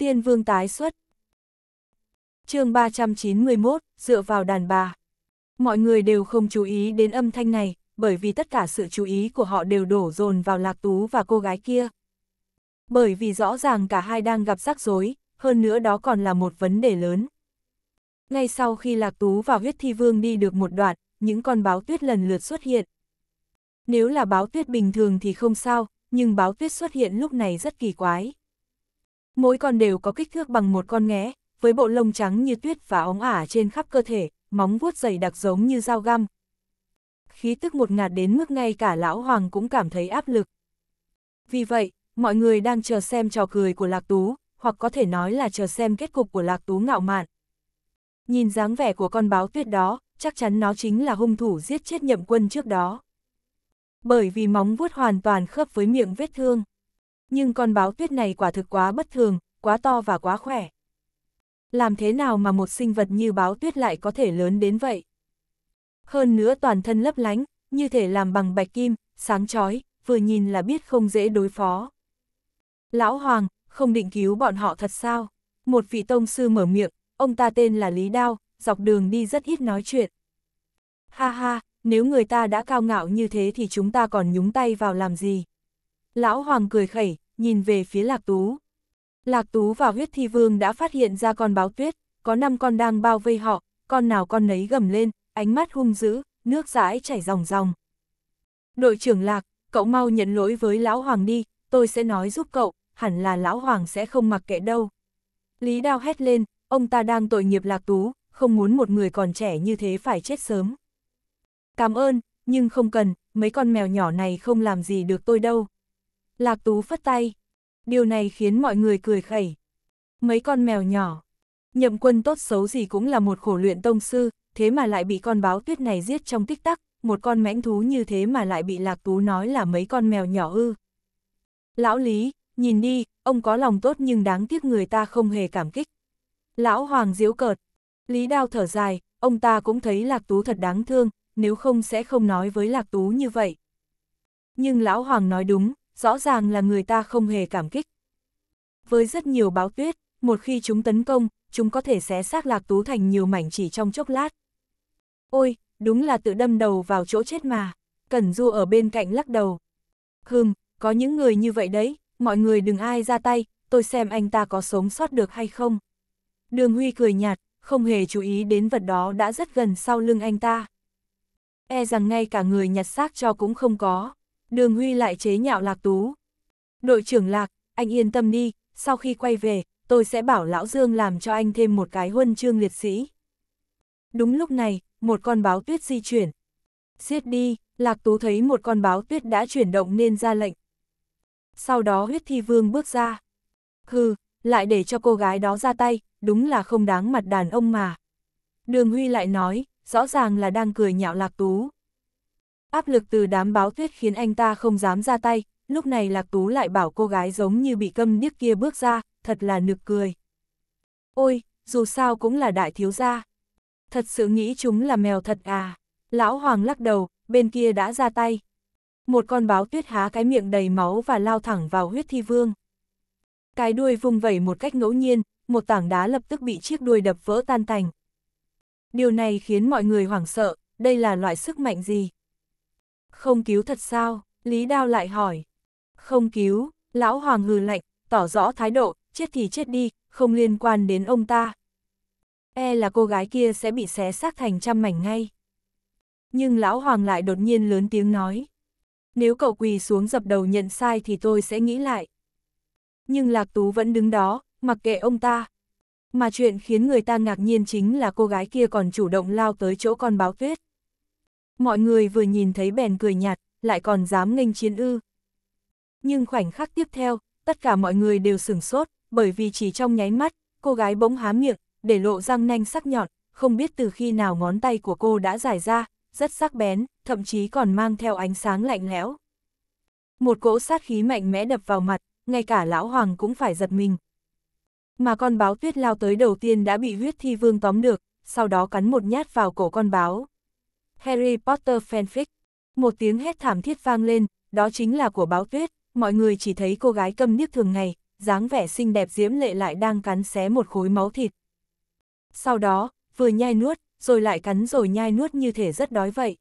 Tiên vương tái xuất. chương 391, dựa vào đàn bà. Mọi người đều không chú ý đến âm thanh này, bởi vì tất cả sự chú ý của họ đều đổ dồn vào Lạc Tú và cô gái kia. Bởi vì rõ ràng cả hai đang gặp rắc rối, hơn nữa đó còn là một vấn đề lớn. Ngay sau khi Lạc Tú và huyết thi vương đi được một đoạn, những con báo tuyết lần lượt xuất hiện. Nếu là báo tuyết bình thường thì không sao, nhưng báo tuyết xuất hiện lúc này rất kỳ quái. Mỗi con đều có kích thước bằng một con nghé, với bộ lông trắng như tuyết và óng ả trên khắp cơ thể, móng vuốt dày đặc giống như dao găm. Khí tức một ngạt đến mức ngay cả lão hoàng cũng cảm thấy áp lực. Vì vậy, mọi người đang chờ xem trò cười của Lạc Tú, hoặc có thể nói là chờ xem kết cục của Lạc Tú ngạo mạn. Nhìn dáng vẻ của con báo tuyết đó, chắc chắn nó chính là hung thủ giết chết nhậm quân trước đó. Bởi vì móng vuốt hoàn toàn khớp với miệng vết thương nhưng con báo tuyết này quả thực quá bất thường, quá to và quá khỏe. Làm thế nào mà một sinh vật như báo tuyết lại có thể lớn đến vậy? Hơn nữa toàn thân lấp lánh, như thể làm bằng bạch kim, sáng chói, vừa nhìn là biết không dễ đối phó. Lão Hoàng, không định cứu bọn họ thật sao? Một vị tông sư mở miệng, ông ta tên là Lý Đao, dọc đường đi rất ít nói chuyện. Ha ha, nếu người ta đã cao ngạo như thế thì chúng ta còn nhúng tay vào làm gì? Lão Hoàng cười khẩy, nhìn về phía Lạc Tú. Lạc Tú và huyết thi vương đã phát hiện ra con báo tuyết, có 5 con đang bao vây họ, con nào con nấy gầm lên, ánh mắt hung dữ, nước dãi chảy ròng ròng. Đội trưởng Lạc, cậu mau nhận lỗi với Lão Hoàng đi, tôi sẽ nói giúp cậu, hẳn là Lão Hoàng sẽ không mặc kệ đâu. Lý Đao hét lên, ông ta đang tội nghiệp Lạc Tú, không muốn một người còn trẻ như thế phải chết sớm. Cảm ơn, nhưng không cần, mấy con mèo nhỏ này không làm gì được tôi đâu. Lạc Tú phất tay. Điều này khiến mọi người cười khẩy. Mấy con mèo nhỏ. Nhậm quân tốt xấu gì cũng là một khổ luyện tông sư, thế mà lại bị con báo tuyết này giết trong tích tắc, một con mãnh thú như thế mà lại bị Lạc Tú nói là mấy con mèo nhỏ ư. Lão Lý, nhìn đi, ông có lòng tốt nhưng đáng tiếc người ta không hề cảm kích. Lão Hoàng diễu cợt. Lý Đao thở dài, ông ta cũng thấy Lạc Tú thật đáng thương, nếu không sẽ không nói với Lạc Tú như vậy. Nhưng Lão Hoàng nói đúng, rõ ràng là người ta không hề cảm kích. Với rất nhiều báo tuyết, một khi chúng tấn công, chúng có thể xé xác lạc tú thành nhiều mảnh chỉ trong chốc lát. Ôi, đúng là tự đâm đầu vào chỗ chết mà, Cẩn Du ở bên cạnh lắc đầu. Hừm, có những người như vậy đấy, mọi người đừng ai ra tay, tôi xem anh ta có sống sót được hay không. Đường Huy cười nhạt, không hề chú ý đến vật đó đã rất gần sau lưng anh ta. E rằng ngay cả người nhặt xác cho cũng không có đường Huy lại chế nhạo Lạc Tú. Đội trưởng Lạc, anh yên tâm đi, sau khi quay về, tôi sẽ bảo Lão Dương làm cho anh thêm một cái huân chương liệt sĩ. Đúng lúc này, một con báo tuyết di chuyển. Giết đi, Lạc Tú thấy một con báo tuyết đã chuyển động nên ra lệnh. Sau đó huyết thi vương bước ra. Hừ, lại để cho cô gái đó ra tay, đúng là không đáng mặt đàn ông mà. Đường Huy lại nói, rõ ràng là đang cười nhạo Lạc Tú. Áp lực từ đám báo tuyết khiến anh ta không dám ra tay, lúc này Lạc Tú lại bảo cô gái giống như bị câm điếc kia bước ra, thật là nực cười. Ôi, dù sao cũng là đại thiếu gia. Thật sự nghĩ chúng là mèo thật à. Lão Hoàng lắc đầu, bên kia đã ra tay. Một con báo tuyết há cái miệng đầy máu và lao thẳng vào huyết thi vương. Cái đuôi vung vẩy một cách ngẫu nhiên, một tảng đá lập tức bị chiếc đuôi đập vỡ tan tành. Điều này khiến mọi người hoảng sợ, đây là loại sức mạnh gì? Không cứu thật sao? Lý Đao lại hỏi. Không cứu, lão hoàng hừ lạnh, tỏ rõ thái độ, chết thì chết đi, không liên quan đến ông ta. E là cô gái kia sẽ bị xé xác thành trăm mảnh ngay. Nhưng lão hoàng lại đột nhiên lớn tiếng nói. Nếu cậu quỳ xuống dập đầu nhận sai thì tôi sẽ nghĩ lại. Nhưng Lạc Tú vẫn đứng đó, mặc kệ ông ta. Mà chuyện khiến người ta ngạc nhiên chính là cô gái kia còn chủ động lao tới chỗ con báo tuyết. Mọi người vừa nhìn thấy bèn cười nhạt, lại còn dám nghênh chiến ư. Nhưng khoảnh khắc tiếp theo, tất cả mọi người đều sửng sốt, bởi vì chỉ trong nháy mắt, cô gái bỗng há miệng, để lộ răng nanh sắc nhọn, không biết từ khi nào ngón tay của cô đã dài ra, rất sắc bén, thậm chí còn mang theo ánh sáng lạnh lẽo. Một cỗ sát khí mạnh mẽ đập vào mặt, ngay cả lão hoàng cũng phải giật mình. Mà con báo tuyết lao tới đầu tiên đã bị huyết thi vương tóm được, sau đó cắn một nhát vào cổ con báo. Harry Potter fanfic. Một tiếng hét thảm thiết vang lên, đó chính là của báo tuyết, mọi người chỉ thấy cô gái câm niếc thường ngày, dáng vẻ xinh đẹp diễm lệ lại đang cắn xé một khối máu thịt. Sau đó, vừa nhai nuốt, rồi lại cắn rồi nhai nuốt như thể rất đói vậy.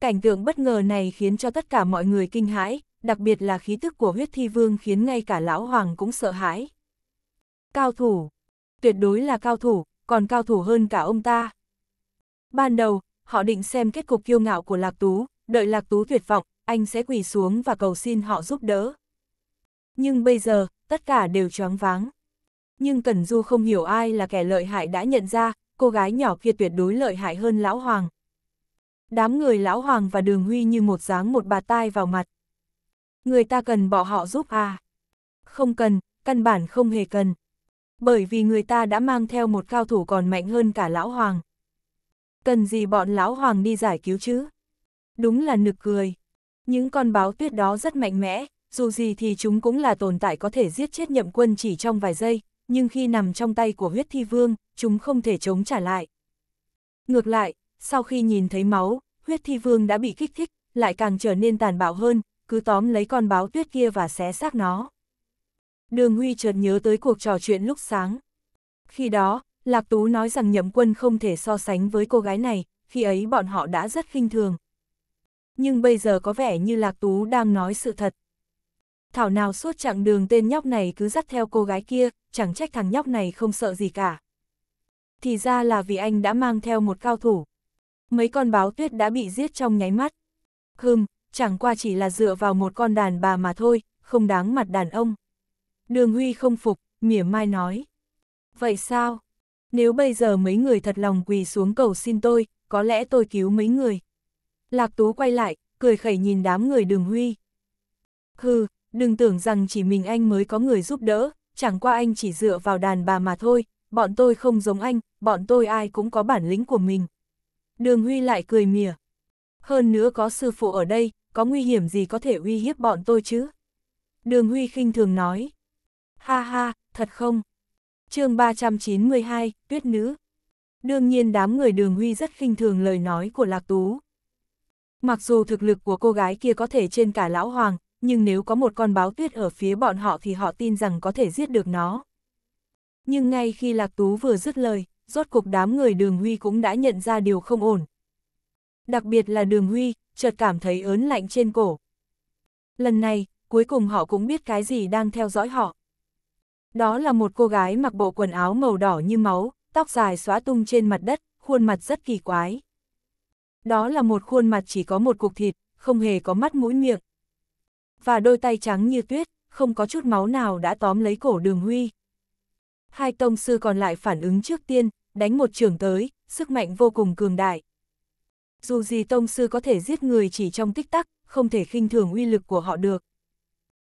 Cảnh tượng bất ngờ này khiến cho tất cả mọi người kinh hãi, đặc biệt là khí tức của huyết thi vương khiến ngay cả lão hoàng cũng sợ hãi. Cao thủ, tuyệt đối là cao thủ, còn cao thủ hơn cả ông ta. Ban đầu, họ định xem kết cục kiêu ngạo của Lạc Tú, đợi Lạc Tú tuyệt vọng, anh sẽ quỳ xuống và cầu xin họ giúp đỡ. Nhưng bây giờ, tất cả đều choáng váng. Nhưng Cẩn Du không hiểu ai là kẻ lợi hại đã nhận ra, cô gái nhỏ kia tuyệt đối lợi hại hơn Lão Hoàng. Đám người Lão Hoàng và Đường Huy như một dáng một bà tai vào mặt. Người ta cần bỏ họ giúp à? Không cần, căn bản không hề cần. Bởi vì người ta đã mang theo một cao thủ còn mạnh hơn cả Lão Hoàng cần gì bọn lão hoàng đi giải cứu chứ? Đúng là nực cười. Những con báo tuyết đó rất mạnh mẽ, dù gì thì chúng cũng là tồn tại có thể giết chết nhậm quân chỉ trong vài giây, nhưng khi nằm trong tay của huyết thi vương, chúng không thể chống trả lại. Ngược lại, sau khi nhìn thấy máu, huyết thi vương đã bị kích thích, lại càng trở nên tàn bạo hơn, cứ tóm lấy con báo tuyết kia và xé xác nó. Đường Huy chợt nhớ tới cuộc trò chuyện lúc sáng. Khi đó, Lạc Tú nói rằng nhậm quân không thể so sánh với cô gái này, khi ấy bọn họ đã rất khinh thường. Nhưng bây giờ có vẻ như Lạc Tú đang nói sự thật. Thảo nào suốt chặng đường tên nhóc này cứ dắt theo cô gái kia, chẳng trách thằng nhóc này không sợ gì cả. Thì ra là vì anh đã mang theo một cao thủ. Mấy con báo tuyết đã bị giết trong nháy mắt. Hừm, chẳng qua chỉ là dựa vào một con đàn bà mà thôi, không đáng mặt đàn ông. Đường Huy không phục, mỉa mai nói. Vậy sao? Nếu bây giờ mấy người thật lòng quỳ xuống cầu xin tôi, có lẽ tôi cứu mấy người. Lạc Tú quay lại, cười khẩy nhìn đám người đường huy. Hừ, đừng tưởng rằng chỉ mình anh mới có người giúp đỡ, chẳng qua anh chỉ dựa vào đàn bà mà thôi, bọn tôi không giống anh, bọn tôi ai cũng có bản lĩnh của mình. Đường Huy lại cười mỉa. Hơn nữa có sư phụ ở đây, có nguy hiểm gì có thể uy hiếp bọn tôi chứ? Đường Huy khinh thường nói. Ha ha, thật không? chương 392, Tuyết Nữ. Đương nhiên đám người đường huy rất khinh thường lời nói của Lạc Tú. Mặc dù thực lực của cô gái kia có thể trên cả lão hoàng, nhưng nếu có một con báo tuyết ở phía bọn họ thì họ tin rằng có thể giết được nó. Nhưng ngay khi Lạc Tú vừa dứt lời, rốt cục đám người đường huy cũng đã nhận ra điều không ổn. Đặc biệt là đường huy, chợt cảm thấy ớn lạnh trên cổ. Lần này, cuối cùng họ cũng biết cái gì đang theo dõi họ. Đó là một cô gái mặc bộ quần áo màu đỏ như máu, tóc dài xóa tung trên mặt đất, khuôn mặt rất kỳ quái. Đó là một khuôn mặt chỉ có một cục thịt, không hề có mắt mũi miệng. Và đôi tay trắng như tuyết, không có chút máu nào đã tóm lấy cổ đường huy. Hai tông sư còn lại phản ứng trước tiên, đánh một trường tới, sức mạnh vô cùng cường đại. Dù gì tông sư có thể giết người chỉ trong tích tắc, không thể khinh thường uy lực của họ được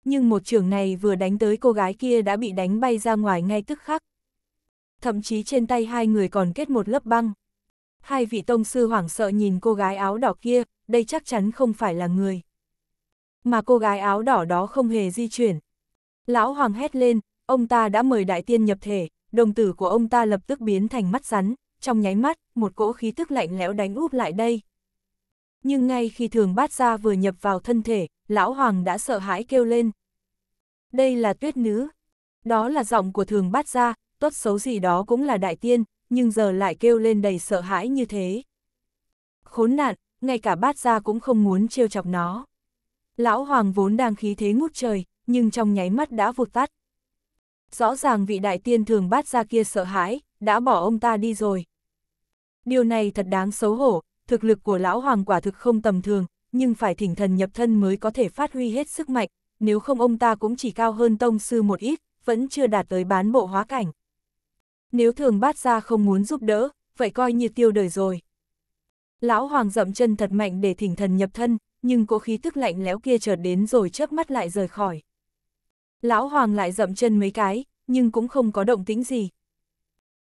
nhưng một trường này vừa đánh tới cô gái kia đã bị đánh bay ra ngoài ngay tức khắc. Thậm chí trên tay hai người còn kết một lớp băng. Hai vị tông sư hoảng sợ nhìn cô gái áo đỏ kia, đây chắc chắn không phải là người. Mà cô gái áo đỏ đó không hề di chuyển. Lão Hoàng hét lên, ông ta đã mời đại tiên nhập thể, đồng tử của ông ta lập tức biến thành mắt rắn, trong nháy mắt, một cỗ khí tức lạnh lẽo đánh úp lại đây. Nhưng ngay khi thường bát ra vừa nhập vào thân thể, lão hoàng đã sợ hãi kêu lên. Đây là tuyết nữ. Đó là giọng của thường bát gia, tốt xấu gì đó cũng là đại tiên, nhưng giờ lại kêu lên đầy sợ hãi như thế. Khốn nạn, ngay cả bát gia cũng không muốn trêu chọc nó. Lão hoàng vốn đang khí thế ngút trời, nhưng trong nháy mắt đã vụt tắt. Rõ ràng vị đại tiên thường bát gia kia sợ hãi, đã bỏ ông ta đi rồi. Điều này thật đáng xấu hổ, thực lực của lão hoàng quả thực không tầm thường, nhưng phải thỉnh thần nhập thân mới có thể phát huy hết sức mạnh, nếu không ông ta cũng chỉ cao hơn tông sư một ít, vẫn chưa đạt tới bán bộ hóa cảnh. Nếu thường bát ra không muốn giúp đỡ, vậy coi như tiêu đời rồi. Lão Hoàng dậm chân thật mạnh để thỉnh thần nhập thân, nhưng cỗ khí tức lạnh lẽo kia chợt đến rồi chớp mắt lại rời khỏi. Lão Hoàng lại dậm chân mấy cái, nhưng cũng không có động tĩnh gì.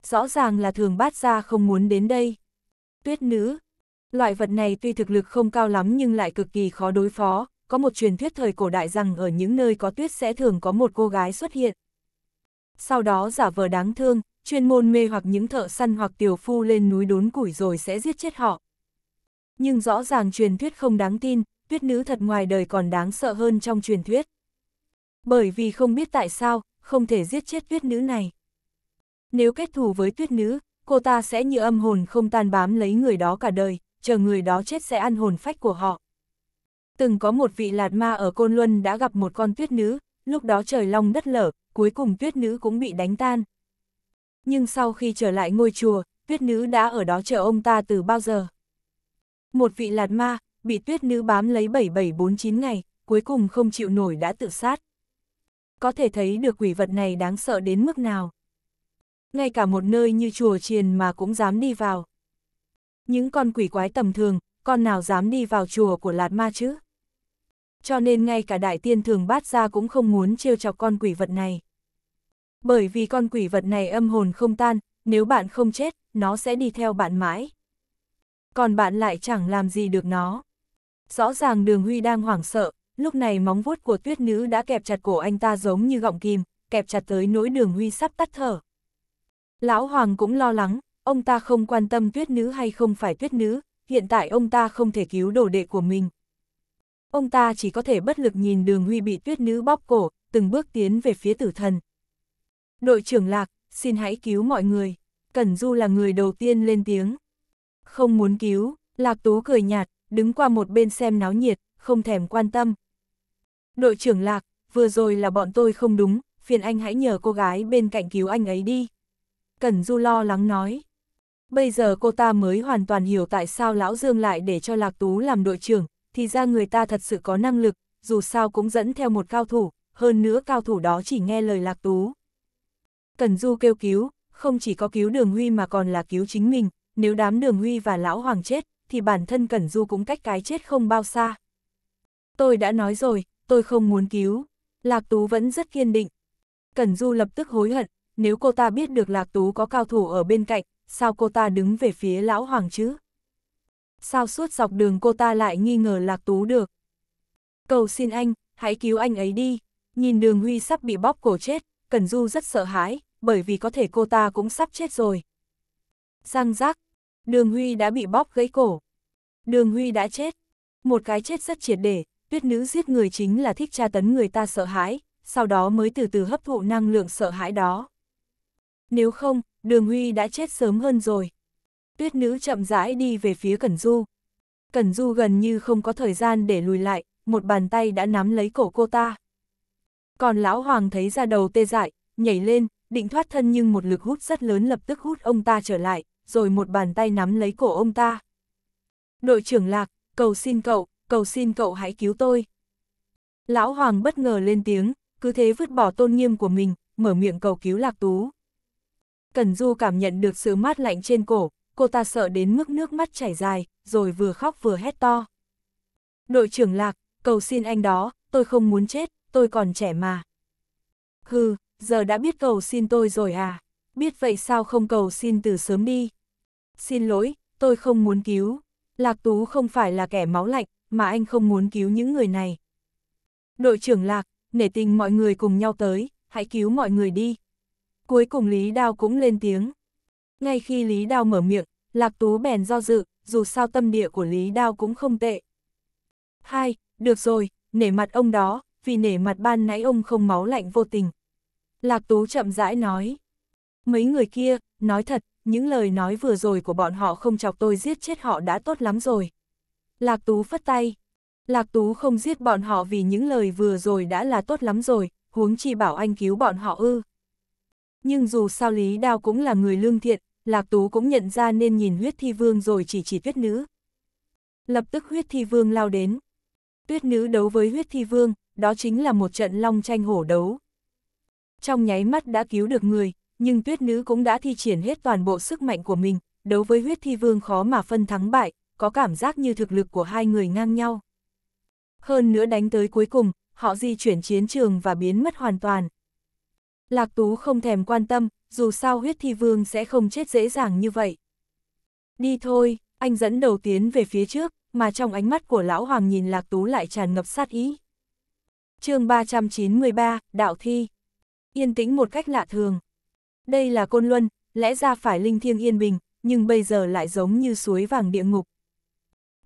Rõ ràng là thường bát ra không muốn đến đây. Tuyết nữ, Loại vật này tuy thực lực không cao lắm nhưng lại cực kỳ khó đối phó, có một truyền thuyết thời cổ đại rằng ở những nơi có tuyết sẽ thường có một cô gái xuất hiện. Sau đó giả vờ đáng thương, chuyên môn mê hoặc những thợ săn hoặc tiểu phu lên núi đốn củi rồi sẽ giết chết họ. Nhưng rõ ràng truyền thuyết không đáng tin, tuyết nữ thật ngoài đời còn đáng sợ hơn trong truyền thuyết. Bởi vì không biết tại sao, không thể giết chết tuyết nữ này. Nếu kết thù với tuyết nữ, cô ta sẽ như âm hồn không tan bám lấy người đó cả đời, chờ người đó chết sẽ ăn hồn phách của họ. Từng có một vị lạt ma ở Côn Luân đã gặp một con tuyết nữ, lúc đó trời long đất lở, cuối cùng tuyết nữ cũng bị đánh tan. Nhưng sau khi trở lại ngôi chùa, tuyết nữ đã ở đó chờ ông ta từ bao giờ. Một vị lạt ma, bị tuyết nữ bám lấy 7749 ngày, cuối cùng không chịu nổi đã tự sát. Có thể thấy được quỷ vật này đáng sợ đến mức nào. Ngay cả một nơi như chùa chiền mà cũng dám đi vào những con quỷ quái tầm thường, con nào dám đi vào chùa của lạt ma chứ? Cho nên ngay cả đại tiên thường bát ra cũng không muốn trêu chọc con quỷ vật này. Bởi vì con quỷ vật này âm hồn không tan, nếu bạn không chết, nó sẽ đi theo bạn mãi. Còn bạn lại chẳng làm gì được nó. Rõ ràng đường Huy đang hoảng sợ, lúc này móng vuốt của tuyết nữ đã kẹp chặt cổ anh ta giống như gọng kìm, kẹp chặt tới nỗi đường Huy sắp tắt thở. Lão Hoàng cũng lo lắng, Ông ta không quan tâm tuyết nữ hay không phải tuyết nữ, hiện tại ông ta không thể cứu đồ đệ của mình. Ông ta chỉ có thể bất lực nhìn đường huy bị tuyết nữ bóp cổ, từng bước tiến về phía tử thần. Đội trưởng Lạc, xin hãy cứu mọi người. Cẩn Du là người đầu tiên lên tiếng. Không muốn cứu, Lạc Tú cười nhạt, đứng qua một bên xem náo nhiệt, không thèm quan tâm. Đội trưởng Lạc, vừa rồi là bọn tôi không đúng, phiền anh hãy nhờ cô gái bên cạnh cứu anh ấy đi. Cẩn Du lo lắng nói. Bây giờ cô ta mới hoàn toàn hiểu tại sao Lão Dương lại để cho Lạc Tú làm đội trưởng, thì ra người ta thật sự có năng lực, dù sao cũng dẫn theo một cao thủ, hơn nữa cao thủ đó chỉ nghe lời Lạc Tú. Cần Du kêu cứu, không chỉ có cứu Đường Huy mà còn là cứu chính mình, nếu đám Đường Huy và Lão Hoàng chết, thì bản thân Cần Du cũng cách cái chết không bao xa. Tôi đã nói rồi, tôi không muốn cứu. Lạc Tú vẫn rất kiên định. Cần Du lập tức hối hận, nếu cô ta biết được Lạc Tú có cao thủ ở bên cạnh, sao cô ta đứng về phía lão hoàng chứ? Sao suốt dọc đường cô ta lại nghi ngờ lạc tú được? Cầu xin anh, hãy cứu anh ấy đi. Nhìn đường Huy sắp bị bóp cổ chết, Cần Du rất sợ hãi, bởi vì có thể cô ta cũng sắp chết rồi. giang giác, đường Huy đã bị bóp gãy cổ. Đường Huy đã chết. Một cái chết rất triệt để, tuyết nữ giết người chính là thích tra tấn người ta sợ hãi, sau đó mới từ từ hấp thụ năng lượng sợ hãi đó. Nếu không, đường Huy đã chết sớm hơn rồi. Tuyết nữ chậm rãi đi về phía Cẩn Du. Cẩn Du gần như không có thời gian để lùi lại, một bàn tay đã nắm lấy cổ cô ta. Còn lão hoàng thấy ra đầu tê dại, nhảy lên, định thoát thân nhưng một lực hút rất lớn lập tức hút ông ta trở lại, rồi một bàn tay nắm lấy cổ ông ta. Đội trưởng lạc, cầu xin cậu, cầu xin cậu hãy cứu tôi. Lão hoàng bất ngờ lên tiếng, cứ thế vứt bỏ tôn nghiêm của mình, mở miệng cầu cứu lạc tú. Cần Du cảm nhận được sự mát lạnh trên cổ, cô ta sợ đến mức nước mắt chảy dài, rồi vừa khóc vừa hét to. Đội trưởng Lạc, cầu xin anh đó, tôi không muốn chết, tôi còn trẻ mà. Hừ, giờ đã biết cầu xin tôi rồi à? Biết vậy sao không cầu xin từ sớm đi? Xin lỗi, tôi không muốn cứu. Lạc Tú không phải là kẻ máu lạnh, mà anh không muốn cứu những người này. Đội trưởng Lạc, nể tình mọi người cùng nhau tới, hãy cứu mọi người đi. Cuối cùng Lý Đao cũng lên tiếng. Ngay khi Lý Đao mở miệng, Lạc Tú bèn do dự, dù sao tâm địa của Lý Đao cũng không tệ. Hai, được rồi, nể mặt ông đó, vì nể mặt ban nãy ông không máu lạnh vô tình. Lạc Tú chậm rãi nói. Mấy người kia, nói thật, những lời nói vừa rồi của bọn họ không chọc tôi giết chết họ đã tốt lắm rồi. Lạc Tú phất tay. Lạc Tú không giết bọn họ vì những lời vừa rồi đã là tốt lắm rồi, huống chi bảo anh cứu bọn họ ư. Nhưng dù sao Lý Đao cũng là người lương thiện, Lạc Tú cũng nhận ra nên nhìn huyết thi vương rồi chỉ chỉ tuyết nữ. Lập tức huyết thi vương lao đến. Tuyết nữ đấu với huyết thi vương, đó chính là một trận long tranh hổ đấu. Trong nháy mắt đã cứu được người, nhưng tuyết nữ cũng đã thi triển hết toàn bộ sức mạnh của mình, đấu với huyết thi vương khó mà phân thắng bại, có cảm giác như thực lực của hai người ngang nhau. Hơn nữa đánh tới cuối cùng, họ di chuyển chiến trường và biến mất hoàn toàn. Lạc Tú không thèm quan tâm, dù sao huyết thi vương sẽ không chết dễ dàng như vậy. Đi thôi, anh dẫn đầu tiến về phía trước, mà trong ánh mắt của lão hoàng nhìn Lạc Tú lại tràn ngập sát ý. chương 393, Đạo Thi Yên tĩnh một cách lạ thường. Đây là Côn Luân, lẽ ra phải linh thiêng yên bình, nhưng bây giờ lại giống như suối vàng địa ngục.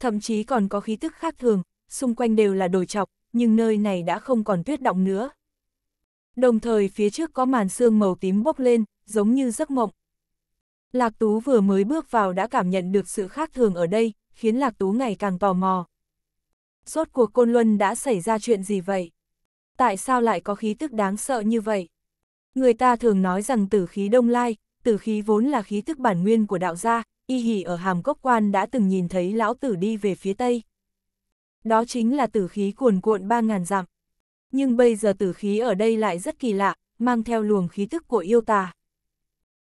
Thậm chí còn có khí tức khác thường, xung quanh đều là đồi chọc, nhưng nơi này đã không còn tuyết động nữa, Đồng thời phía trước có màn sương màu tím bốc lên, giống như giấc mộng. Lạc Tú vừa mới bước vào đã cảm nhận được sự khác thường ở đây, khiến Lạc Tú ngày càng tò mò. Rốt cuộc Côn Luân đã xảy ra chuyện gì vậy? Tại sao lại có khí tức đáng sợ như vậy? Người ta thường nói rằng tử khí đông lai, tử khí vốn là khí tức bản nguyên của đạo gia, y hỉ ở hàm cốc quan đã từng nhìn thấy lão tử đi về phía tây. Đó chính là tử khí cuồn cuộn ba ngàn dặm nhưng bây giờ tử khí ở đây lại rất kỳ lạ, mang theo luồng khí tức của yêu tà.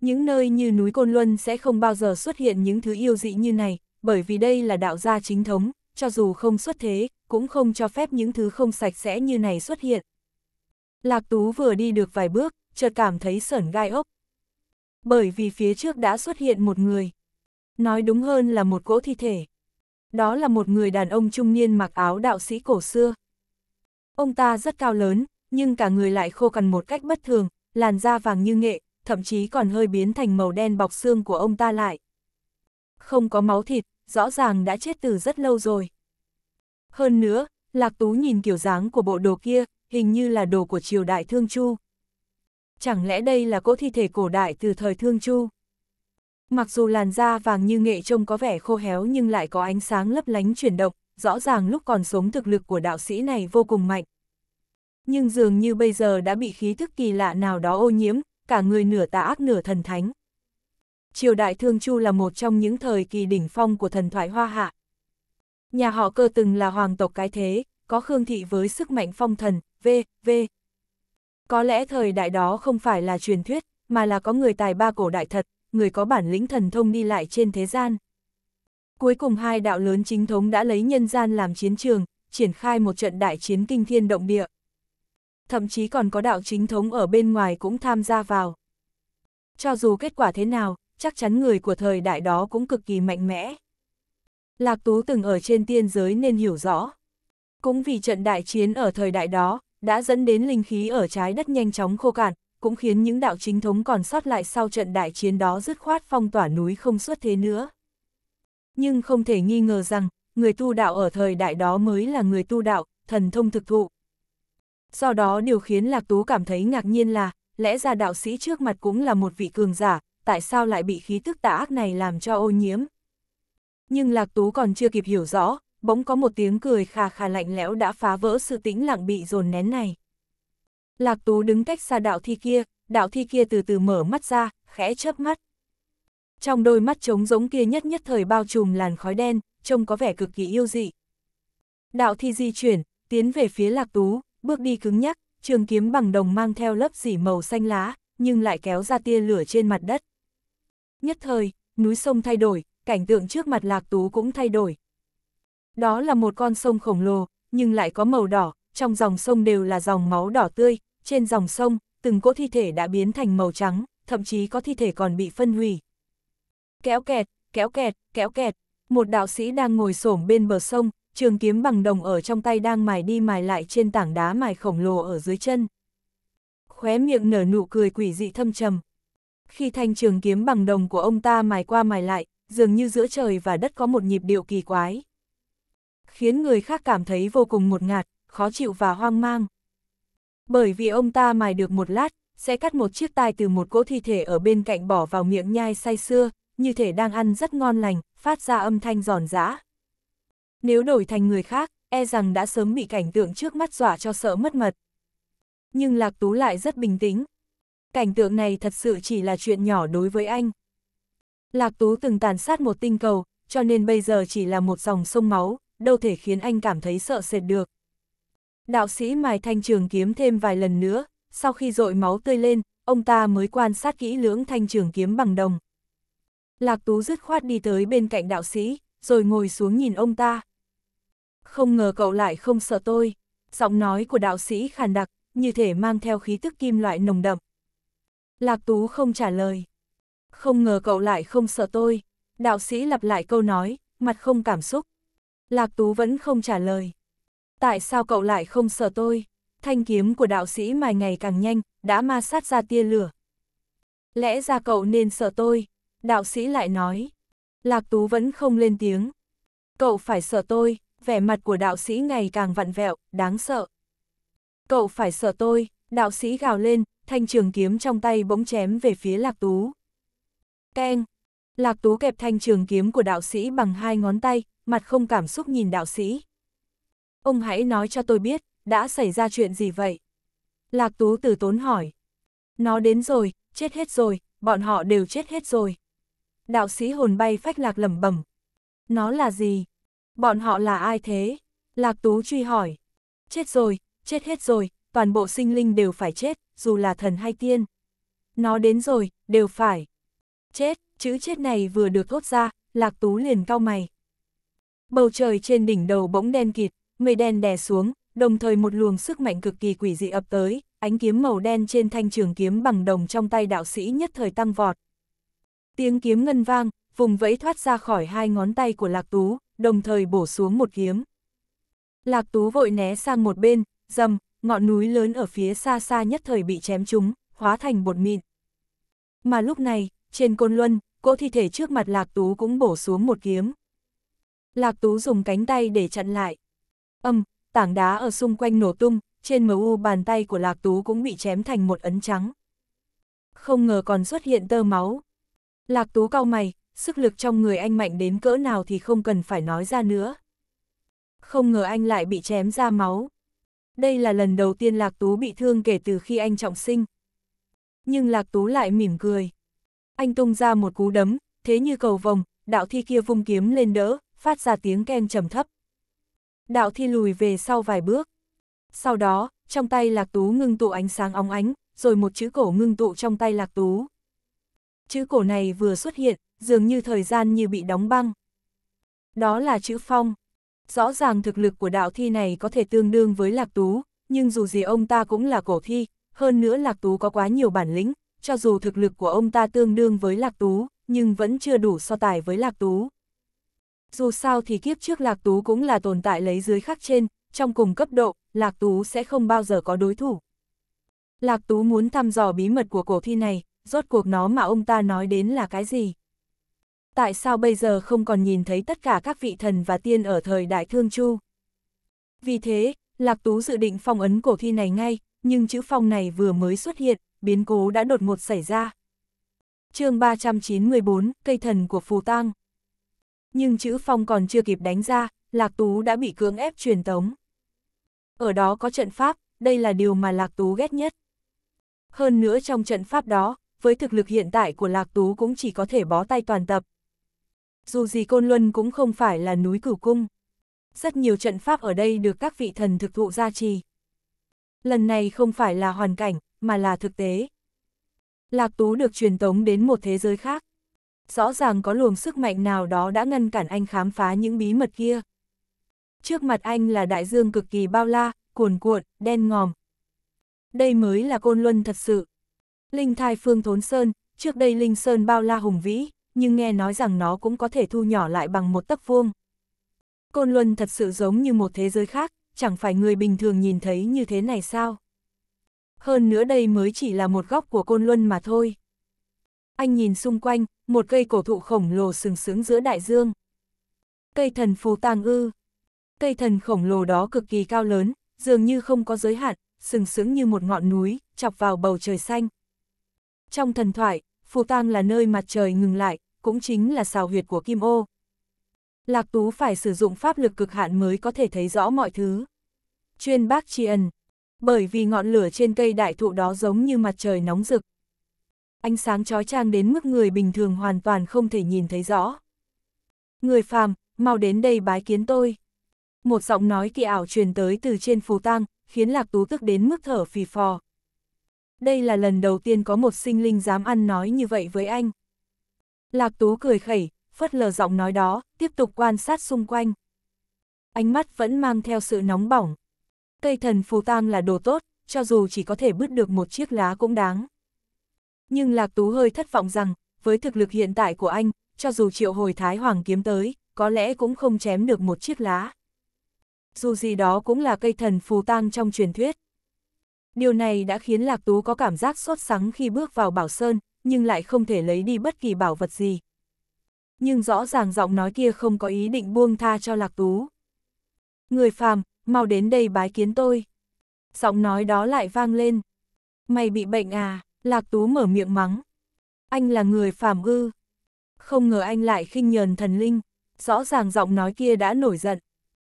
Những nơi như núi Côn Luân sẽ không bao giờ xuất hiện những thứ yêu dị như này, bởi vì đây là đạo gia chính thống, cho dù không xuất thế, cũng không cho phép những thứ không sạch sẽ như này xuất hiện. Lạc Tú vừa đi được vài bước, chợt cảm thấy sởn gai ốc. Bởi vì phía trước đã xuất hiện một người. Nói đúng hơn là một cỗ thi thể. Đó là một người đàn ông trung niên mặc áo đạo sĩ cổ xưa. Ông ta rất cao lớn, nhưng cả người lại khô cằn một cách bất thường, làn da vàng như nghệ, thậm chí còn hơi biến thành màu đen bọc xương của ông ta lại. Không có máu thịt, rõ ràng đã chết từ rất lâu rồi. Hơn nữa, Lạc Tú nhìn kiểu dáng của bộ đồ kia, hình như là đồ của triều đại Thương Chu. Chẳng lẽ đây là cỗ thi thể cổ đại từ thời Thương Chu? Mặc dù làn da vàng như nghệ trông có vẻ khô héo nhưng lại có ánh sáng lấp lánh chuyển động, rõ ràng lúc còn sống thực lực của đạo sĩ này vô cùng mạnh. Nhưng dường như bây giờ đã bị khí thức kỳ lạ nào đó ô nhiễm, cả người nửa tà ác nửa thần thánh. Triều đại Thương Chu là một trong những thời kỳ đỉnh phong của thần thoại Hoa Hạ. Nhà họ cơ từng là hoàng tộc cái thế, có khương thị với sức mạnh phong thần, v, v. Có lẽ thời đại đó không phải là truyền thuyết, mà là có người tài ba cổ đại thật, người có bản lĩnh thần thông đi lại trên thế gian. Cuối cùng hai đạo lớn chính thống đã lấy nhân gian làm chiến trường, triển khai một trận đại chiến kinh thiên động địa. Thậm chí còn có đạo chính thống ở bên ngoài cũng tham gia vào. Cho dù kết quả thế nào, chắc chắn người của thời đại đó cũng cực kỳ mạnh mẽ. Lạc Tú từng ở trên tiên giới nên hiểu rõ. Cũng vì trận đại chiến ở thời đại đó, đã dẫn đến linh khí ở trái đất nhanh chóng khô cạn, cũng khiến những đạo chính thống còn sót lại sau trận đại chiến đó dứt khoát phong tỏa núi không xuất thế nữa nhưng không thể nghi ngờ rằng, người tu đạo ở thời đại đó mới là người tu đạo, thần thông thực thụ. Do đó điều khiến Lạc Tú cảm thấy ngạc nhiên là, lẽ ra đạo sĩ trước mặt cũng là một vị cường giả, tại sao lại bị khí tức tà ác này làm cho ô nhiễm. Nhưng Lạc Tú còn chưa kịp hiểu rõ, bỗng có một tiếng cười khà khà lạnh lẽo đã phá vỡ sự tĩnh lặng bị dồn nén này. Lạc Tú đứng cách xa đạo thi kia, đạo thi kia từ từ mở mắt ra, khẽ chớp mắt. Trong đôi mắt trống rỗng kia nhất nhất thời bao trùm làn khói đen, trông có vẻ cực kỳ yêu dị. Đạo thi di chuyển, tiến về phía lạc tú, bước đi cứng nhắc, trường kiếm bằng đồng mang theo lớp dỉ màu xanh lá, nhưng lại kéo ra tia lửa trên mặt đất. Nhất thời, núi sông thay đổi, cảnh tượng trước mặt lạc tú cũng thay đổi. Đó là một con sông khổng lồ, nhưng lại có màu đỏ, trong dòng sông đều là dòng máu đỏ tươi, trên dòng sông, từng cỗ thi thể đã biến thành màu trắng, thậm chí có thi thể còn bị phân hủy. Kéo kẹt, kéo kẹt, kéo kẹt, một đạo sĩ đang ngồi xổm bên bờ sông, trường kiếm bằng đồng ở trong tay đang mài đi mài lại trên tảng đá mài khổng lồ ở dưới chân. Khóe miệng nở nụ cười quỷ dị thâm trầm. Khi thanh trường kiếm bằng đồng của ông ta mài qua mài lại, dường như giữa trời và đất có một nhịp điệu kỳ quái. Khiến người khác cảm thấy vô cùng một ngạt, khó chịu và hoang mang. Bởi vì ông ta mài được một lát, sẽ cắt một chiếc tai từ một cỗ thi thể ở bên cạnh bỏ vào miệng nhai say xưa, như thể đang ăn rất ngon lành, phát ra âm thanh giòn giã. Nếu đổi thành người khác, e rằng đã sớm bị cảnh tượng trước mắt dọa cho sợ mất mật. Nhưng Lạc Tú lại rất bình tĩnh. Cảnh tượng này thật sự chỉ là chuyện nhỏ đối với anh. Lạc Tú từng tàn sát một tinh cầu, cho nên bây giờ chỉ là một dòng sông máu, đâu thể khiến anh cảm thấy sợ sệt được. Đạo sĩ mài thanh trường kiếm thêm vài lần nữa, sau khi dội máu tươi lên, ông ta mới quan sát kỹ lưỡng thanh trường kiếm bằng đồng. Lạc Tú dứt khoát đi tới bên cạnh đạo sĩ, rồi ngồi xuống nhìn ông ta. Không ngờ cậu lại không sợ tôi. Giọng nói của đạo sĩ khàn đặc, như thể mang theo khí tức kim loại nồng đậm. Lạc Tú không trả lời. Không ngờ cậu lại không sợ tôi. Đạo sĩ lặp lại câu nói, mặt không cảm xúc. Lạc Tú vẫn không trả lời. Tại sao cậu lại không sợ tôi? Thanh kiếm của đạo sĩ mài ngày càng nhanh, đã ma sát ra tia lửa. Lẽ ra cậu nên sợ tôi, Đạo sĩ lại nói. Lạc Tú vẫn không lên tiếng. Cậu phải sợ tôi, vẻ mặt của đạo sĩ ngày càng vặn vẹo, đáng sợ. Cậu phải sợ tôi, đạo sĩ gào lên, thanh trường kiếm trong tay bỗng chém về phía Lạc Tú. Keng! Lạc Tú kẹp thanh trường kiếm của đạo sĩ bằng hai ngón tay, mặt không cảm xúc nhìn đạo sĩ. Ông hãy nói cho tôi biết, đã xảy ra chuyện gì vậy? Lạc Tú từ tốn hỏi. Nó đến rồi, chết hết rồi, bọn họ đều chết hết rồi đạo sĩ hồn bay phách lạc lẩm bẩm. Nó là gì? Bọn họ là ai thế? Lạc Tú truy hỏi. Chết rồi, chết hết rồi, toàn bộ sinh linh đều phải chết, dù là thần hay tiên. Nó đến rồi, đều phải. Chết, chữ chết này vừa được thốt ra, Lạc Tú liền cau mày. Bầu trời trên đỉnh đầu bỗng đen kịt, mây đen đè xuống, đồng thời một luồng sức mạnh cực kỳ quỷ dị ập tới, ánh kiếm màu đen trên thanh trường kiếm bằng đồng trong tay đạo sĩ nhất thời tăng vọt, Tiếng kiếm ngân vang, vùng vẫy thoát ra khỏi hai ngón tay của Lạc Tú, đồng thời bổ xuống một kiếm. Lạc Tú vội né sang một bên, dầm, ngọn núi lớn ở phía xa xa nhất thời bị chém trúng, hóa thành bột mịn. Mà lúc này, trên côn luân, cỗ thi thể trước mặt Lạc Tú cũng bổ xuống một kiếm. Lạc Tú dùng cánh tay để chặn lại. Âm, tảng đá ở xung quanh nổ tung, trên mờ u bàn tay của Lạc Tú cũng bị chém thành một ấn trắng. Không ngờ còn xuất hiện tơ máu. Lạc Tú cau mày, sức lực trong người anh mạnh đến cỡ nào thì không cần phải nói ra nữa. Không ngờ anh lại bị chém ra máu. Đây là lần đầu tiên Lạc Tú bị thương kể từ khi anh trọng sinh. Nhưng Lạc Tú lại mỉm cười. Anh tung ra một cú đấm, thế như cầu vồng, đạo thi kia vung kiếm lên đỡ, phát ra tiếng keng trầm thấp. Đạo thi lùi về sau vài bước. Sau đó, trong tay Lạc Tú ngưng tụ ánh sáng óng ánh, rồi một chữ cổ ngưng tụ trong tay Lạc Tú chữ cổ này vừa xuất hiện, dường như thời gian như bị đóng băng. Đó là chữ phong. Rõ ràng thực lực của đạo thi này có thể tương đương với Lạc Tú, nhưng dù gì ông ta cũng là cổ thi, hơn nữa Lạc Tú có quá nhiều bản lĩnh, cho dù thực lực của ông ta tương đương với Lạc Tú, nhưng vẫn chưa đủ so tài với Lạc Tú. Dù sao thì kiếp trước Lạc Tú cũng là tồn tại lấy dưới khắc trên, trong cùng cấp độ, Lạc Tú sẽ không bao giờ có đối thủ. Lạc Tú muốn thăm dò bí mật của cổ thi này, rốt cuộc nó mà ông ta nói đến là cái gì? Tại sao bây giờ không còn nhìn thấy tất cả các vị thần và tiên ở thời đại Thương Chu? Vì thế, Lạc Tú dự định phong ấn cổ thi này ngay, nhưng chữ phong này vừa mới xuất hiện, biến cố đã đột ngột xảy ra. chương 394, cây thần của Phù tang. Nhưng chữ phong còn chưa kịp đánh ra, Lạc Tú đã bị cưỡng ép truyền tống. Ở đó có trận pháp, đây là điều mà Lạc Tú ghét nhất. Hơn nữa trong trận pháp đó, với thực lực hiện tại của Lạc Tú cũng chỉ có thể bó tay toàn tập. Dù gì Côn Luân cũng không phải là núi cửu cung. Rất nhiều trận pháp ở đây được các vị thần thực thụ gia trì. Lần này không phải là hoàn cảnh, mà là thực tế. Lạc Tú được truyền tống đến một thế giới khác. Rõ ràng có luồng sức mạnh nào đó đã ngăn cản anh khám phá những bí mật kia. Trước mặt anh là đại dương cực kỳ bao la, cuồn cuộn, đen ngòm. Đây mới là Côn Luân thật sự. Linh thai phương thốn sơn, trước đây linh sơn bao la hùng vĩ, nhưng nghe nói rằng nó cũng có thể thu nhỏ lại bằng một tấc vuông. Côn Luân thật sự giống như một thế giới khác, chẳng phải người bình thường nhìn thấy như thế này sao? Hơn nữa đây mới chỉ là một góc của Côn Luân mà thôi. Anh nhìn xung quanh, một cây cổ thụ khổng lồ sừng sững giữa đại dương. Cây thần phù tàng ư. Cây thần khổng lồ đó cực kỳ cao lớn, dường như không có giới hạn, sừng sững như một ngọn núi, chọc vào bầu trời xanh. Trong thần thoại, Phù Tang là nơi mặt trời ngừng lại, cũng chính là xào huyệt của Kim Ô. Lạc Tú phải sử dụng pháp lực cực hạn mới có thể thấy rõ mọi thứ. Chuyên bác tri ân, bởi vì ngọn lửa trên cây đại thụ đó giống như mặt trời nóng rực. Ánh sáng chói chang đến mức người bình thường hoàn toàn không thể nhìn thấy rõ. Người phàm, mau đến đây bái kiến tôi. Một giọng nói kỳ ảo truyền tới từ trên phù tang, khiến Lạc Tú tức đến mức thở phì phò đây là lần đầu tiên có một sinh linh dám ăn nói như vậy với anh. Lạc Tú cười khẩy, phất lờ giọng nói đó, tiếp tục quan sát xung quanh. Ánh mắt vẫn mang theo sự nóng bỏng. Cây thần phù tang là đồ tốt, cho dù chỉ có thể bứt được một chiếc lá cũng đáng. Nhưng Lạc Tú hơi thất vọng rằng, với thực lực hiện tại của anh, cho dù triệu hồi Thái Hoàng kiếm tới, có lẽ cũng không chém được một chiếc lá. Dù gì đó cũng là cây thần phù tang trong truyền thuyết. Điều này đã khiến Lạc Tú có cảm giác sốt sắng khi bước vào Bảo Sơn, nhưng lại không thể lấy đi bất kỳ bảo vật gì. Nhưng rõ ràng giọng nói kia không có ý định buông tha cho Lạc Tú. Người phàm, mau đến đây bái kiến tôi. Giọng nói đó lại vang lên. Mày bị bệnh à, Lạc Tú mở miệng mắng. Anh là người phàm ư. Không ngờ anh lại khinh nhờn thần linh. Rõ ràng giọng nói kia đã nổi giận.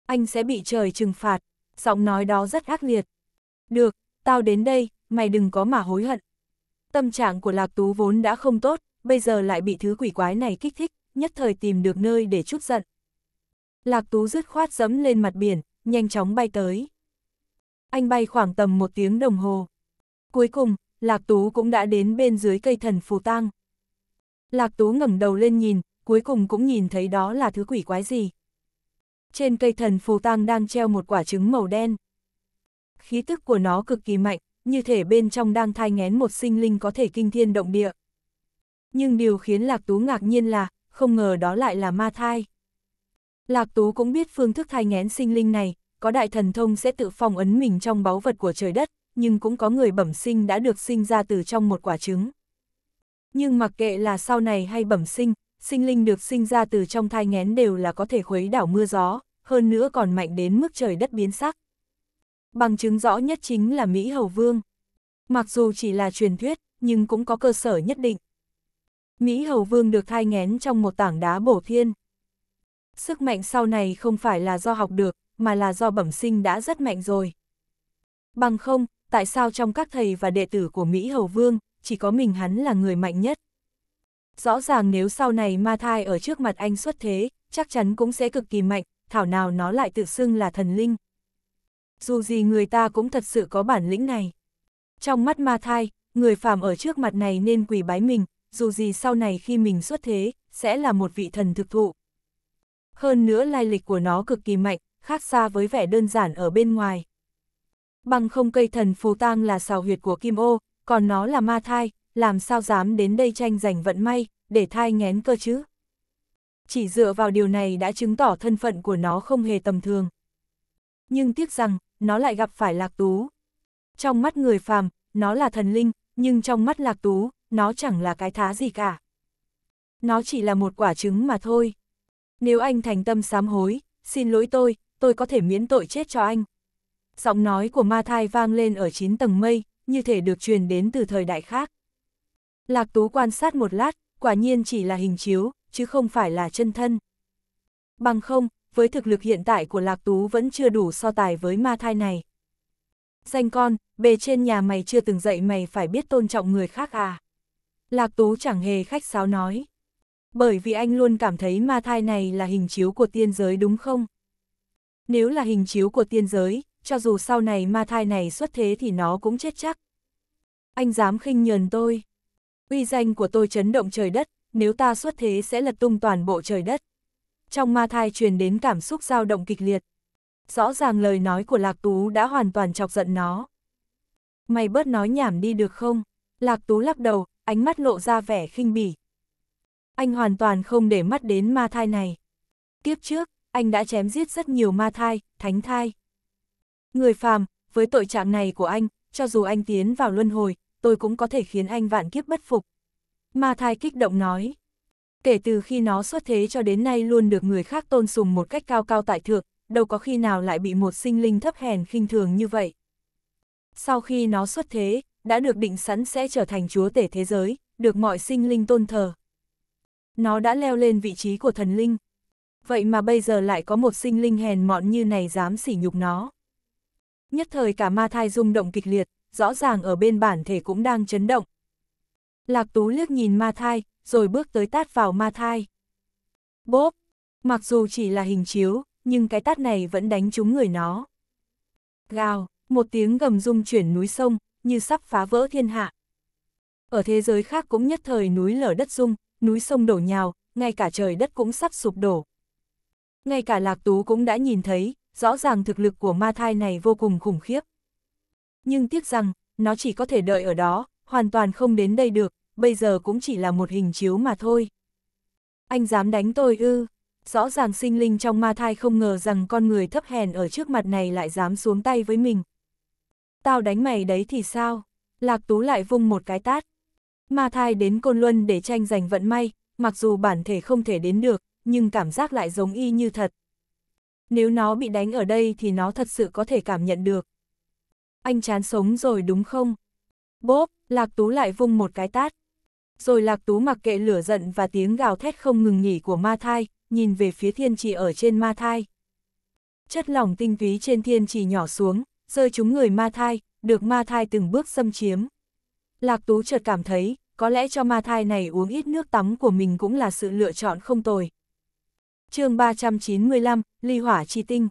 Anh sẽ bị trời trừng phạt. Giọng nói đó rất ác liệt. Được, tao đến đây, mày đừng có mà hối hận. Tâm trạng của Lạc Tú vốn đã không tốt, bây giờ lại bị thứ quỷ quái này kích thích, nhất thời tìm được nơi để chút giận. Lạc Tú dứt khoát dẫm lên mặt biển, nhanh chóng bay tới. Anh bay khoảng tầm một tiếng đồng hồ. Cuối cùng, Lạc Tú cũng đã đến bên dưới cây thần phù tang. Lạc Tú ngẩng đầu lên nhìn, cuối cùng cũng nhìn thấy đó là thứ quỷ quái gì. Trên cây thần phù tang đang treo một quả trứng màu đen khí tức của nó cực kỳ mạnh, như thể bên trong đang thai ngén một sinh linh có thể kinh thiên động địa. Nhưng điều khiến Lạc Tú ngạc nhiên là, không ngờ đó lại là ma thai. Lạc Tú cũng biết phương thức thai ngén sinh linh này, có đại thần thông sẽ tự phong ấn mình trong báu vật của trời đất, nhưng cũng có người bẩm sinh đã được sinh ra từ trong một quả trứng. Nhưng mặc kệ là sau này hay bẩm sinh, sinh linh được sinh ra từ trong thai ngén đều là có thể khuấy đảo mưa gió, hơn nữa còn mạnh đến mức trời đất biến sắc. Bằng chứng rõ nhất chính là Mỹ Hầu Vương. Mặc dù chỉ là truyền thuyết, nhưng cũng có cơ sở nhất định. Mỹ Hầu Vương được thai ngén trong một tảng đá bổ thiên. Sức mạnh sau này không phải là do học được, mà là do bẩm sinh đã rất mạnh rồi. Bằng không, tại sao trong các thầy và đệ tử của Mỹ Hầu Vương, chỉ có mình hắn là người mạnh nhất? Rõ ràng nếu sau này ma thai ở trước mặt anh xuất thế, chắc chắn cũng sẽ cực kỳ mạnh, thảo nào nó lại tự xưng là thần linh dù gì người ta cũng thật sự có bản lĩnh này. Trong mắt ma thai, người phàm ở trước mặt này nên quỳ bái mình, dù gì sau này khi mình xuất thế, sẽ là một vị thần thực thụ. Hơn nữa lai lịch của nó cực kỳ mạnh, khác xa với vẻ đơn giản ở bên ngoài. Bằng không cây thần phù tang là xào huyệt của Kim Ô, còn nó là ma thai, làm sao dám đến đây tranh giành vận may, để thai ngén cơ chứ. Chỉ dựa vào điều này đã chứng tỏ thân phận của nó không hề tầm thường nhưng tiếc rằng, nó lại gặp phải lạc tú. Trong mắt người phàm, nó là thần linh, nhưng trong mắt lạc tú, nó chẳng là cái thá gì cả. Nó chỉ là một quả trứng mà thôi. Nếu anh thành tâm sám hối, xin lỗi tôi, tôi có thể miễn tội chết cho anh. Giọng nói của ma thai vang lên ở chín tầng mây, như thể được truyền đến từ thời đại khác. Lạc Tú quan sát một lát, quả nhiên chỉ là hình chiếu, chứ không phải là chân thân. Bằng không, với thực lực hiện tại của Lạc Tú vẫn chưa đủ so tài với ma thai này. Danh con, bề trên nhà mày chưa từng dạy mày phải biết tôn trọng người khác à. Lạc Tú chẳng hề khách sáo nói. Bởi vì anh luôn cảm thấy ma thai này là hình chiếu của tiên giới đúng không? Nếu là hình chiếu của tiên giới, cho dù sau này ma thai này xuất thế thì nó cũng chết chắc. Anh dám khinh nhờn tôi. Uy danh của tôi chấn động trời đất, nếu ta xuất thế sẽ lật tung toàn bộ trời đất trong ma thai truyền đến cảm xúc dao động kịch liệt. Rõ ràng lời nói của Lạc Tú đã hoàn toàn chọc giận nó. Mày bớt nói nhảm đi được không? Lạc Tú lắc đầu, ánh mắt lộ ra vẻ khinh bỉ. Anh hoàn toàn không để mắt đến ma thai này. Kiếp trước, anh đã chém giết rất nhiều ma thai, thánh thai. Người phàm, với tội trạng này của anh, cho dù anh tiến vào luân hồi, tôi cũng có thể khiến anh vạn kiếp bất phục. Ma thai kích động nói. Kể từ khi nó xuất thế cho đến nay luôn được người khác tôn sùng một cách cao cao tại thượng, đâu có khi nào lại bị một sinh linh thấp hèn khinh thường như vậy. Sau khi nó xuất thế, đã được định sẵn sẽ trở thành chúa tể thế giới, được mọi sinh linh tôn thờ. Nó đã leo lên vị trí của thần linh. Vậy mà bây giờ lại có một sinh linh hèn mọn như này dám sỉ nhục nó. Nhất thời cả ma thai rung động kịch liệt, rõ ràng ở bên bản thể cũng đang chấn động, Lạc Tú liếc nhìn ma thai, rồi bước tới tát vào ma thai. Bốp! Mặc dù chỉ là hình chiếu, nhưng cái tát này vẫn đánh trúng người nó. Gào! Một tiếng gầm rung chuyển núi sông, như sắp phá vỡ thiên hạ. Ở thế giới khác cũng nhất thời núi lở đất rung, núi sông đổ nhào, ngay cả trời đất cũng sắp sụp đổ. Ngay cả Lạc Tú cũng đã nhìn thấy, rõ ràng thực lực của ma thai này vô cùng khủng khiếp. Nhưng tiếc rằng, nó chỉ có thể đợi ở đó, hoàn toàn không đến đây được, bây giờ cũng chỉ là một hình chiếu mà thôi. Anh dám đánh tôi ư, rõ ràng sinh linh trong ma thai không ngờ rằng con người thấp hèn ở trước mặt này lại dám xuống tay với mình. Tao đánh mày đấy thì sao? Lạc Tú lại vung một cái tát. Ma thai đến Côn Luân để tranh giành vận may, mặc dù bản thể không thể đến được, nhưng cảm giác lại giống y như thật. Nếu nó bị đánh ở đây thì nó thật sự có thể cảm nhận được. Anh chán sống rồi đúng không? Bốp, Lạc Tú lại vung một cái tát. Rồi Lạc Tú mặc kệ lửa giận và tiếng gào thét không ngừng nghỉ của ma thai, nhìn về phía thiên trì ở trên ma thai. Chất lỏng tinh túy trên thiên trì nhỏ xuống, rơi trúng người ma thai, được ma thai từng bước xâm chiếm. Lạc Tú chợt cảm thấy, có lẽ cho ma thai này uống ít nước tắm của mình cũng là sự lựa chọn không tồi. chương 395, Ly Hỏa Chi Tinh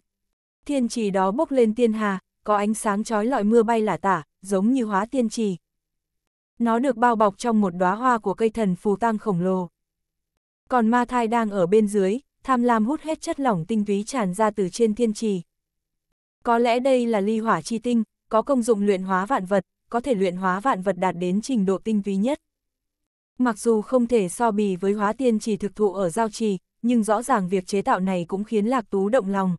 Thiên trì đó bốc lên tiên hà, có ánh sáng trói lọi mưa bay lả tả, giống như hóa tiên trì. Nó được bao bọc trong một đóa hoa của cây thần phù tăng khổng lồ. Còn ma thai đang ở bên dưới, tham lam hút hết chất lỏng tinh túy tràn ra từ trên thiên trì. Có lẽ đây là ly hỏa chi tinh, có công dụng luyện hóa vạn vật, có thể luyện hóa vạn vật đạt đến trình độ tinh túy nhất. Mặc dù không thể so bì với hóa tiên trì thực thụ ở giao trì, nhưng rõ ràng việc chế tạo này cũng khiến Lạc Tú động lòng.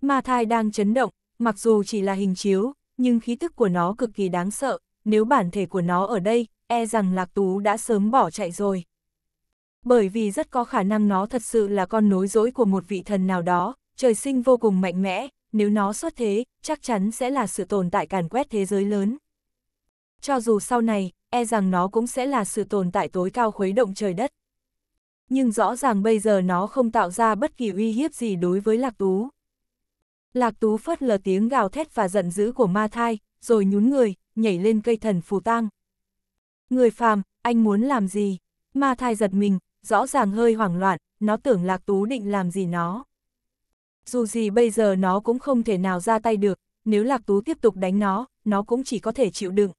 Ma thai đang chấn động, mặc dù chỉ là hình chiếu, nhưng khí tức của nó cực kỳ đáng sợ, nếu bản thể của nó ở đây, e rằng Lạc Tú đã sớm bỏ chạy rồi. Bởi vì rất có khả năng nó thật sự là con nối dối của một vị thần nào đó, trời sinh vô cùng mạnh mẽ, nếu nó xuất thế, chắc chắn sẽ là sự tồn tại càn quét thế giới lớn. Cho dù sau này, e rằng nó cũng sẽ là sự tồn tại tối cao khuấy động trời đất. Nhưng rõ ràng bây giờ nó không tạo ra bất kỳ uy hiếp gì đối với Lạc Tú. Lạc Tú phất lờ tiếng gào thét và giận dữ của ma thai, rồi nhún người, nhảy lên cây thần phù tang. Người phàm, anh muốn làm gì? Ma thai giật mình, rõ ràng hơi hoảng loạn, nó tưởng Lạc Tú định làm gì nó. Dù gì bây giờ nó cũng không thể nào ra tay được, nếu Lạc Tú tiếp tục đánh nó, nó cũng chỉ có thể chịu đựng.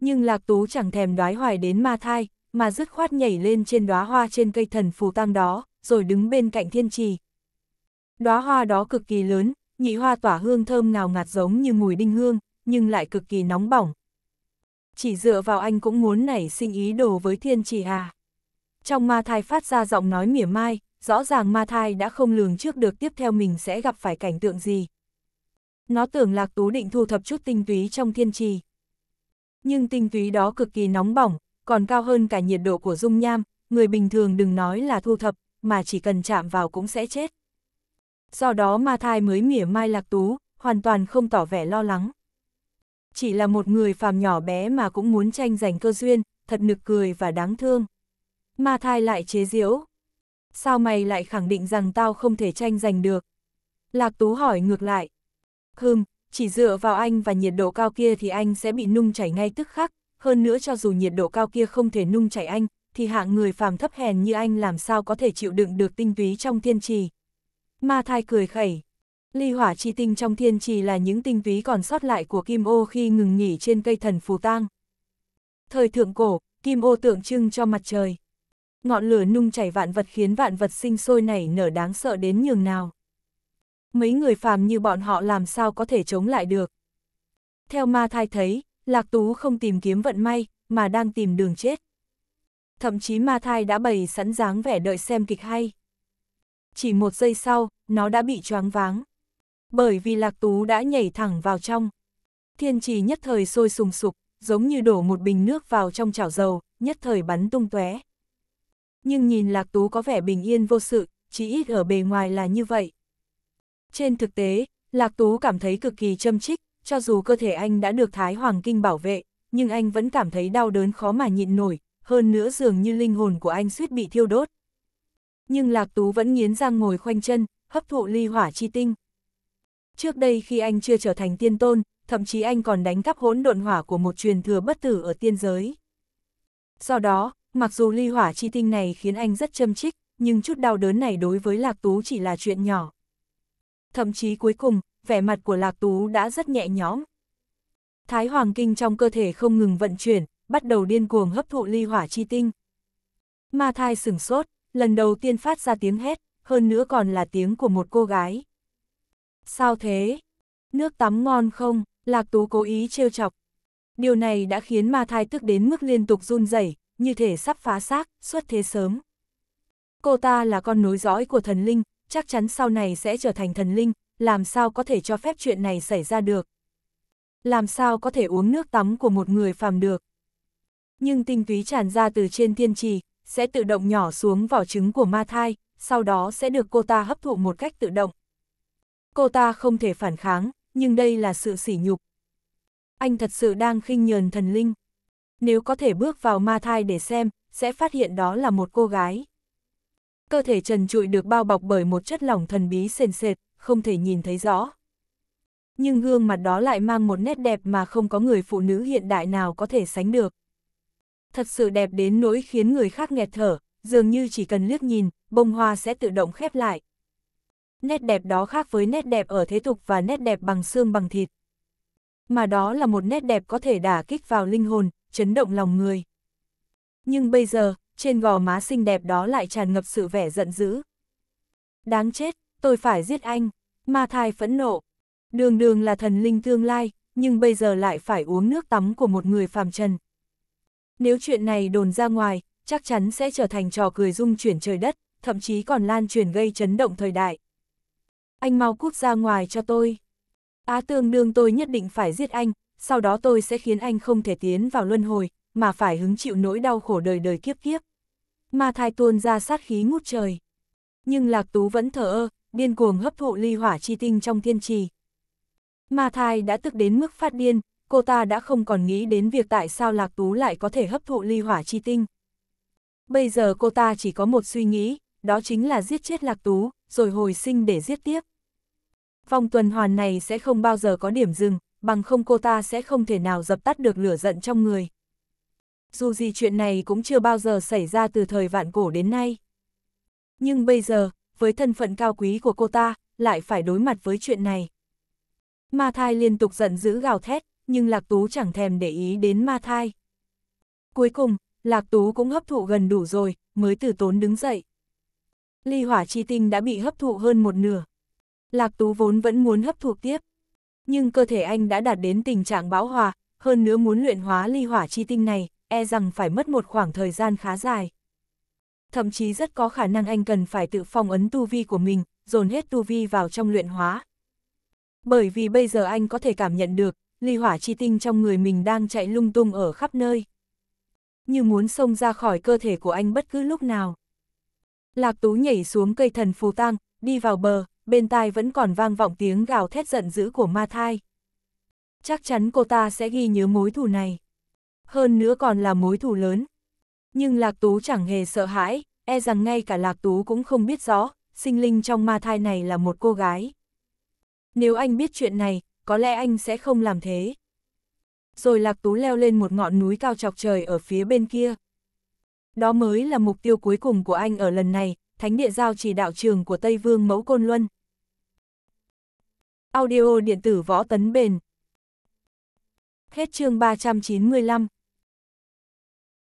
Nhưng Lạc Tú chẳng thèm đoái hoài đến ma thai, mà dứt khoát nhảy lên trên đóa hoa trên cây thần phù tang đó, rồi đứng bên cạnh thiên trì, Đóa hoa đó cực kỳ lớn, nhị hoa tỏa hương thơm ngào ngạt giống như mùi đinh hương, nhưng lại cực kỳ nóng bỏng. Chỉ dựa vào anh cũng muốn nảy sinh ý đồ với thiên trì à. Trong ma thai phát ra giọng nói mỉa mai, rõ ràng ma thai đã không lường trước được tiếp theo mình sẽ gặp phải cảnh tượng gì. Nó tưởng lạc tú định thu thập chút tinh túy trong thiên trì. Nhưng tinh túy đó cực kỳ nóng bỏng, còn cao hơn cả nhiệt độ của dung nham, người bình thường đừng nói là thu thập, mà chỉ cần chạm vào cũng sẽ chết do đó ma thai mới mỉa mai lạc tú, hoàn toàn không tỏ vẻ lo lắng. Chỉ là một người phàm nhỏ bé mà cũng muốn tranh giành cơ duyên, thật nực cười và đáng thương. Ma thai lại chế giễu. Sao mày lại khẳng định rằng tao không thể tranh giành được? Lạc tú hỏi ngược lại. Hừm, chỉ dựa vào anh và nhiệt độ cao kia thì anh sẽ bị nung chảy ngay tức khắc, hơn nữa cho dù nhiệt độ cao kia không thể nung chảy anh, thì hạng người phàm thấp hèn như anh làm sao có thể chịu đựng được tinh túy trong thiên trì, Ma thai cười khẩy. Ly hỏa chi tinh trong thiên trì là những tinh túy còn sót lại của kim ô khi ngừng nghỉ trên cây thần phù tang. Thời thượng cổ, kim ô tượng trưng cho mặt trời. Ngọn lửa nung chảy vạn vật khiến vạn vật sinh sôi nảy nở đáng sợ đến nhường nào. Mấy người phàm như bọn họ làm sao có thể chống lại được. Theo ma thai thấy, Lạc Tú không tìm kiếm vận may, mà đang tìm đường chết. Thậm chí ma thai đã bày sẵn dáng vẻ đợi xem kịch hay. Chỉ một giây sau, nó đã bị choáng váng. Bởi vì Lạc Tú đã nhảy thẳng vào trong. Thiên trì nhất thời sôi sùng sục, giống như đổ một bình nước vào trong chảo dầu, nhất thời bắn tung tóe. Nhưng nhìn Lạc Tú có vẻ bình yên vô sự, chỉ ít ở bề ngoài là như vậy. Trên thực tế, Lạc Tú cảm thấy cực kỳ châm trích, cho dù cơ thể anh đã được Thái Hoàng Kinh bảo vệ, nhưng anh vẫn cảm thấy đau đớn khó mà nhịn nổi, hơn nữa dường như linh hồn của anh suýt bị thiêu đốt. Nhưng Lạc Tú vẫn nghiến răng ngồi khoanh chân, hấp thụ ly hỏa chi tinh. Trước đây khi anh chưa trở thành tiên tôn, thậm chí anh còn đánh cắp hỗn độn hỏa của một truyền thừa bất tử ở tiên giới. Do đó, mặc dù ly hỏa chi tinh này khiến anh rất châm trích, nhưng chút đau đớn này đối với Lạc Tú chỉ là chuyện nhỏ. Thậm chí cuối cùng, vẻ mặt của Lạc Tú đã rất nhẹ nhõm. Thái Hoàng Kinh trong cơ thể không ngừng vận chuyển, bắt đầu điên cuồng hấp thụ ly hỏa chi tinh. Ma thai sửng sốt, lần đầu tiên phát ra tiếng hét, hơn nữa còn là tiếng của một cô gái. Sao thế? Nước tắm ngon không? Lạc Tú cố ý trêu chọc. Điều này đã khiến ma thai tức đến mức liên tục run rẩy, như thể sắp phá xác, xuất thế sớm. Cô ta là con nối dõi của thần linh, chắc chắn sau này sẽ trở thành thần linh, làm sao có thể cho phép chuyện này xảy ra được. Làm sao có thể uống nước tắm của một người phàm được. Nhưng tinh túy tràn ra từ trên thiên trì, sẽ tự động nhỏ xuống vỏ trứng của ma thai, sau đó sẽ được cô ta hấp thụ một cách tự động. Cô ta không thể phản kháng, nhưng đây là sự sỉ nhục. Anh thật sự đang khinh nhờn thần linh. Nếu có thể bước vào ma thai để xem, sẽ phát hiện đó là một cô gái. Cơ thể trần trụi được bao bọc bởi một chất lỏng thần bí sền sệt, không thể nhìn thấy rõ. Nhưng gương mặt đó lại mang một nét đẹp mà không có người phụ nữ hiện đại nào có thể sánh được. Thật sự đẹp đến nỗi khiến người khác nghẹt thở, dường như chỉ cần liếc nhìn, bông hoa sẽ tự động khép lại. Nét đẹp đó khác với nét đẹp ở thế tục và nét đẹp bằng xương bằng thịt. Mà đó là một nét đẹp có thể đả kích vào linh hồn, chấn động lòng người. Nhưng bây giờ, trên gò má xinh đẹp đó lại tràn ngập sự vẻ giận dữ. Đáng chết, tôi phải giết anh. Ma thai phẫn nộ. Đường đường là thần linh tương lai, nhưng bây giờ lại phải uống nước tắm của một người phàm trần. Nếu chuyện này đồn ra ngoài, chắc chắn sẽ trở thành trò cười rung chuyển trời đất, thậm chí còn lan truyền gây chấn động thời đại. Anh mau cút ra ngoài cho tôi. Á tương đương tôi nhất định phải giết anh, sau đó tôi sẽ khiến anh không thể tiến vào luân hồi, mà phải hứng chịu nỗi đau khổ đời đời kiếp kiếp. Ma thai tuôn ra sát khí ngút trời. Nhưng Lạc Tú vẫn thở ơ, điên cuồng hấp thụ ly hỏa chi tinh trong thiên trì. Ma thai đã tức đến mức phát điên, cô ta đã không còn nghĩ đến việc tại sao Lạc Tú lại có thể hấp thụ ly hỏa chi tinh. Bây giờ cô ta chỉ có một suy nghĩ, đó chính là giết chết Lạc Tú, rồi hồi sinh để giết tiếp. Vòng tuần hoàn này sẽ không bao giờ có điểm dừng, bằng không cô ta sẽ không thể nào dập tắt được lửa giận trong người. Dù gì chuyện này cũng chưa bao giờ xảy ra từ thời vạn cổ đến nay. Nhưng bây giờ, với thân phận cao quý của cô ta, lại phải đối mặt với chuyện này. Ma thai liên tục giận dữ gào thét, nhưng Lạc Tú chẳng thèm để ý đến ma thai. Cuối cùng, Lạc Tú cũng hấp thụ gần đủ rồi, mới từ tốn đứng dậy. Ly hỏa chi tinh đã bị hấp thụ hơn một nửa. Lạc Tú vốn vẫn muốn hấp thụ tiếp. Nhưng cơ thể anh đã đạt đến tình trạng bão hòa, hơn nữa muốn luyện hóa ly hỏa chi tinh này, e rằng phải mất một khoảng thời gian khá dài. Thậm chí rất có khả năng anh cần phải tự phong ấn tu vi của mình, dồn hết tu vi vào trong luyện hóa. Bởi vì bây giờ anh có thể cảm nhận được, ly hỏa chi tinh trong người mình đang chạy lung tung ở khắp nơi như muốn xông ra khỏi cơ thể của anh bất cứ lúc nào. Lạc Tú nhảy xuống cây thần phù tang, đi vào bờ, bên tai vẫn còn vang vọng tiếng gào thét giận dữ của ma thai. Chắc chắn cô ta sẽ ghi nhớ mối thù này. Hơn nữa còn là mối thù lớn. Nhưng Lạc Tú chẳng hề sợ hãi, e rằng ngay cả Lạc Tú cũng không biết rõ, sinh linh trong ma thai này là một cô gái. Nếu anh biết chuyện này, có lẽ anh sẽ không làm thế rồi lạc tú leo lên một ngọn núi cao chọc trời ở phía bên kia. Đó mới là mục tiêu cuối cùng của anh ở lần này, thánh địa giao chỉ đạo trường của Tây Vương Mẫu Côn Luân. Audio điện tử võ tấn bền. Hết chương 395